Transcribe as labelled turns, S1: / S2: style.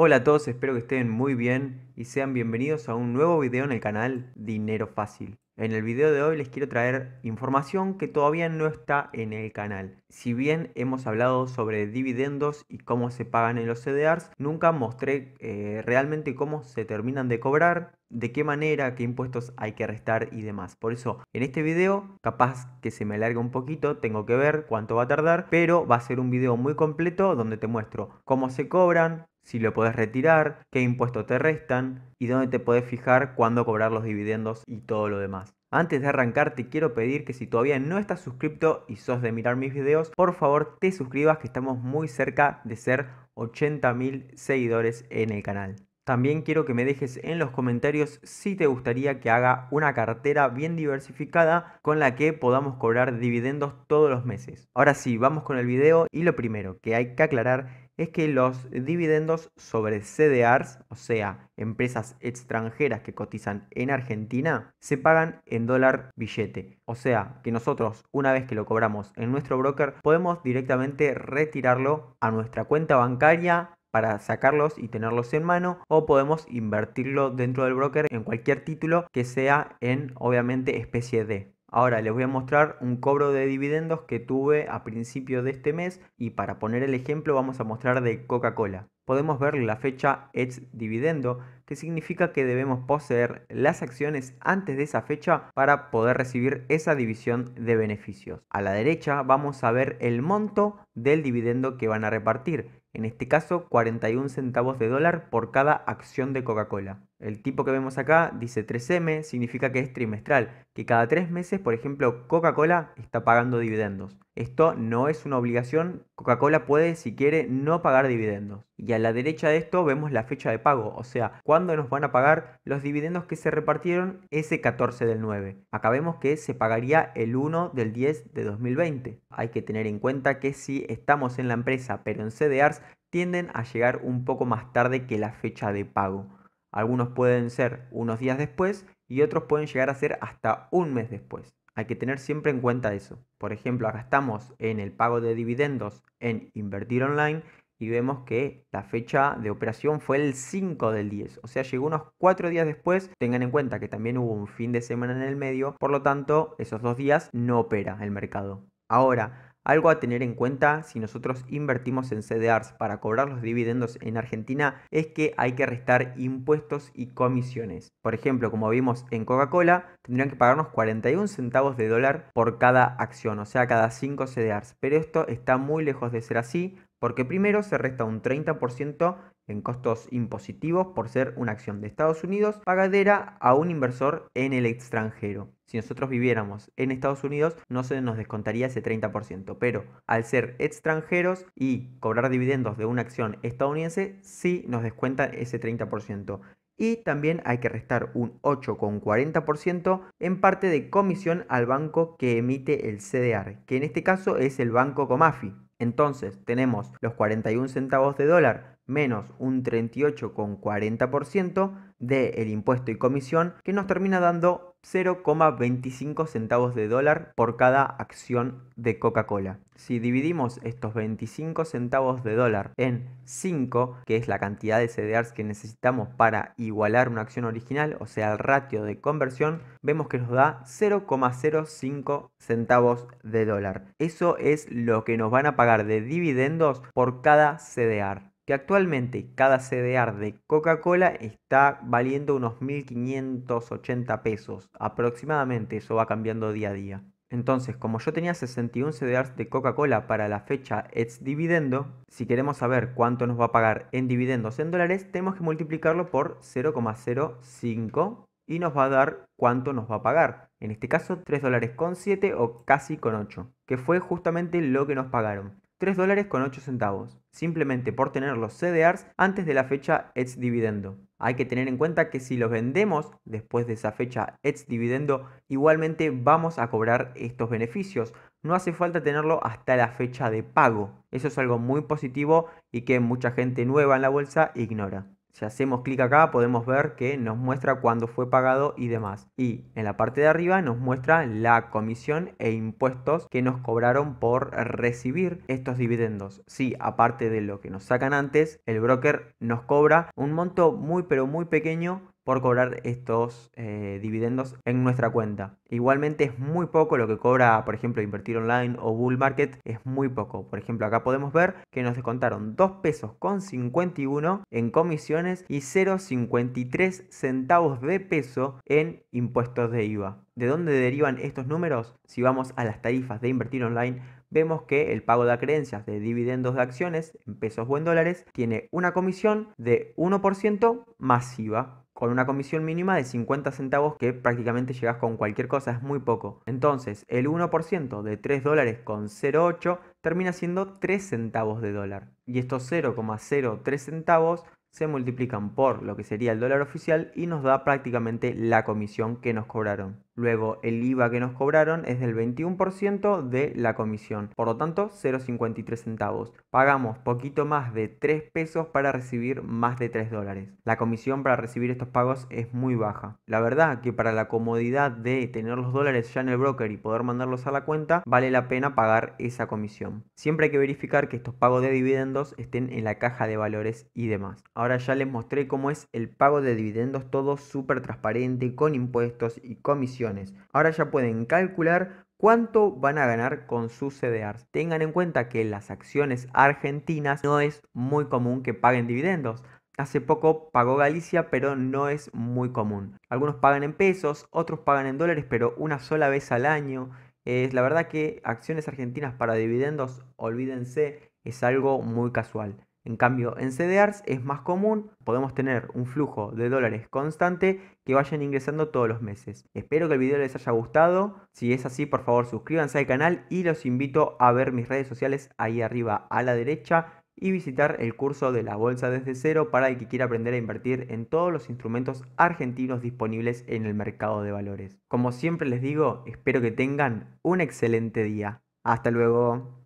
S1: Hola a todos, espero que estén muy bien y sean bienvenidos a un nuevo video en el canal Dinero Fácil. En el video de hoy les quiero traer información que todavía no está en el canal. Si bien hemos hablado sobre dividendos y cómo se pagan en los CDRs, nunca mostré eh, realmente cómo se terminan de cobrar, de qué manera, qué impuestos hay que restar y demás. Por eso, en este video, capaz que se me alargue un poquito, tengo que ver cuánto va a tardar, pero va a ser un video muy completo donde te muestro cómo se cobran, si lo podés retirar, qué impuestos te restan y dónde te podés fijar cuándo cobrar los dividendos y todo lo demás. Antes de arrancar te quiero pedir que si todavía no estás suscrito y sos de mirar mis videos, por favor te suscribas que estamos muy cerca de ser 80.000 seguidores en el canal. También quiero que me dejes en los comentarios si te gustaría que haga una cartera bien diversificada con la que podamos cobrar dividendos todos los meses. Ahora sí, vamos con el video y lo primero que hay que aclarar es que los dividendos sobre CDRs, o sea, empresas extranjeras que cotizan en Argentina, se pagan en dólar billete. O sea, que nosotros, una vez que lo cobramos en nuestro broker, podemos directamente retirarlo a nuestra cuenta bancaria para sacarlos y tenerlos en mano o podemos invertirlo dentro del broker en cualquier título que sea en obviamente especie D. Ahora les voy a mostrar un cobro de dividendos que tuve a principio de este mes y para poner el ejemplo vamos a mostrar de Coca-Cola. Podemos ver la fecha ex dividendo que significa que debemos poseer las acciones antes de esa fecha para poder recibir esa división de beneficios. A la derecha vamos a ver el monto del dividendo que van a repartir, en este caso 41 centavos de dólar por cada acción de Coca-Cola. El tipo que vemos acá dice 3M, significa que es trimestral, que cada tres meses, por ejemplo, Coca-Cola está pagando dividendos. Esto no es una obligación, Coca-Cola puede, si quiere, no pagar dividendos. Y a la derecha de esto vemos la fecha de pago, o sea, cuándo nos van a pagar los dividendos que se repartieron ese 14 del 9. Acá vemos que se pagaría el 1 del 10 de 2020. Hay que tener en cuenta que si estamos en la empresa pero en CDRs, tienden a llegar un poco más tarde que la fecha de pago. Algunos pueden ser unos días después y otros pueden llegar a ser hasta un mes después. Hay que tener siempre en cuenta eso. Por ejemplo, acá estamos en el pago de dividendos en invertir online y vemos que la fecha de operación fue el 5 del 10, o sea, llegó unos 4 días después. Tengan en cuenta que también hubo un fin de semana en el medio, por lo tanto, esos dos días no opera el mercado. Ahora, algo a tener en cuenta si nosotros invertimos en CDRs para cobrar los dividendos en Argentina es que hay que restar impuestos y comisiones. Por ejemplo, como vimos en Coca-Cola, tendrían que pagarnos 41 centavos de dólar por cada acción, o sea, cada 5 CDRs. Pero esto está muy lejos de ser así porque primero se resta un 30% en costos impositivos por ser una acción de Estados Unidos pagadera a un inversor en el extranjero. Si nosotros viviéramos en Estados Unidos no se nos descontaría ese 30%, pero al ser extranjeros y cobrar dividendos de una acción estadounidense sí nos descuentan ese 30%. Y también hay que restar un 8,40% en parte de comisión al banco que emite el CDR, que en este caso es el banco Comafi. Entonces tenemos los 41 centavos de dólar menos un 38,40% del impuesto y comisión, que nos termina dando 0,25 centavos de dólar por cada acción de Coca-Cola. Si dividimos estos 25 centavos de dólar en 5, que es la cantidad de CDRs que necesitamos para igualar una acción original, o sea, el ratio de conversión, vemos que nos da 0,05 centavos de dólar. Eso es lo que nos van a pagar de dividendos por cada CDR que actualmente cada CDR de Coca-Cola está valiendo unos 1.580 pesos aproximadamente, eso va cambiando día a día. Entonces, como yo tenía 61 CDRs de Coca-Cola para la fecha ex dividendo, si queremos saber cuánto nos va a pagar en dividendos en dólares, tenemos que multiplicarlo por 0,05 y nos va a dar cuánto nos va a pagar. En este caso, 3 dólares con 7 o casi con 8, que fue justamente lo que nos pagaron. 3 dólares con 8 centavos, simplemente por tener los CDRs antes de la fecha ex dividendo. Hay que tener en cuenta que si los vendemos después de esa fecha ex dividendo, igualmente vamos a cobrar estos beneficios. No hace falta tenerlo hasta la fecha de pago. Eso es algo muy positivo y que mucha gente nueva en la bolsa ignora. Si hacemos clic acá podemos ver que nos muestra cuándo fue pagado y demás. Y en la parte de arriba nos muestra la comisión e impuestos que nos cobraron por recibir estos dividendos. Sí, aparte de lo que nos sacan antes, el broker nos cobra un monto muy pero muy pequeño por cobrar estos eh, dividendos en nuestra cuenta. Igualmente es muy poco lo que cobra, por ejemplo, Invertir Online o Bull Market, es muy poco. Por ejemplo, acá podemos ver que nos descontaron 2 pesos con 51 en comisiones y 0,53 centavos de peso en impuestos de IVA. ¿De dónde derivan estos números? Si vamos a las tarifas de Invertir Online, vemos que el pago de acreencias de dividendos de acciones en pesos o en dólares tiene una comisión de 1% masiva con una comisión mínima de 50 centavos que prácticamente llegas con cualquier cosa, es muy poco. Entonces, el 1% de 3 dólares con 0,8 termina siendo 3 centavos de dólar. Y estos 0,03 centavos se multiplican por lo que sería el dólar oficial y nos da prácticamente la comisión que nos cobraron. Luego, el IVA que nos cobraron es del 21% de la comisión, por lo tanto 0,53 centavos. Pagamos poquito más de 3 pesos para recibir más de 3 dólares. La comisión para recibir estos pagos es muy baja. La verdad que para la comodidad de tener los dólares ya en el broker y poder mandarlos a la cuenta, vale la pena pagar esa comisión. Siempre hay que verificar que estos pagos de dividendos estén en la caja de valores y demás. Ahora ya les mostré cómo es el pago de dividendos todo súper transparente, con impuestos y comisiones Ahora ya pueden calcular cuánto van a ganar con sus CDRs. Tengan en cuenta que las acciones argentinas no es muy común que paguen dividendos. Hace poco pagó Galicia, pero no es muy común. Algunos pagan en pesos, otros pagan en dólares, pero una sola vez al año. Es la verdad que acciones argentinas para dividendos, olvídense, es algo muy casual. En cambio, en CDRs es más común, podemos tener un flujo de dólares constante que vayan ingresando todos los meses. Espero que el video les haya gustado, si es así por favor suscríbanse al canal y los invito a ver mis redes sociales ahí arriba a la derecha y visitar el curso de la bolsa desde cero para el que quiera aprender a invertir en todos los instrumentos argentinos disponibles en el mercado de valores. Como siempre les digo, espero que tengan un excelente día. Hasta luego.